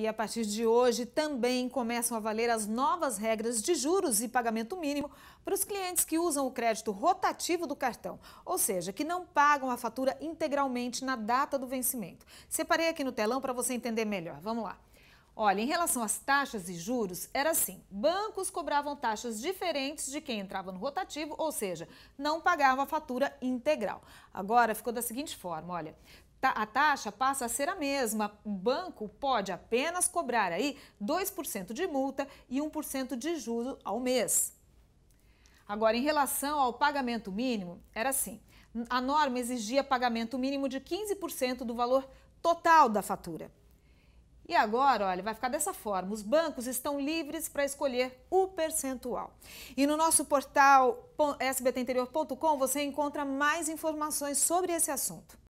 aí a partir de hoje também começam a valer as novas regras de juros e pagamento mínimo para os clientes que usam o crédito rotativo do cartão, ou seja, que não pagam a fatura integralmente na data do vencimento. Separei aqui no telão para você entender melhor. Vamos lá. Olha, em relação às taxas e juros, era assim: bancos cobravam taxas diferentes de quem entrava no rotativo, ou seja, não pagava a fatura integral. Agora ficou da seguinte forma: olha, a taxa passa a ser a mesma. O banco pode apenas cobrar aí 2% de multa e 1% de juro ao mês. Agora, em relação ao pagamento mínimo, era assim: a norma exigia pagamento mínimo de 15% do valor total da fatura. E agora, olha, vai ficar dessa forma: os bancos estão livres para escolher o percentual. E no nosso portal sbtinterior.com você encontra mais informações sobre esse assunto.